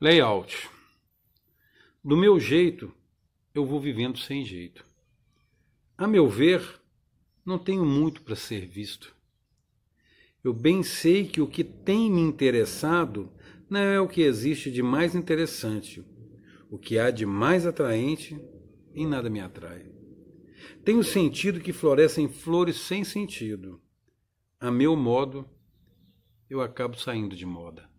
Layout. Do meu jeito, eu vou vivendo sem jeito. A meu ver, não tenho muito para ser visto. Eu bem sei que o que tem me interessado não é o que existe de mais interessante. O que há de mais atraente em nada me atrai. Tenho sentido que florescem flores sem sentido. A meu modo, eu acabo saindo de moda.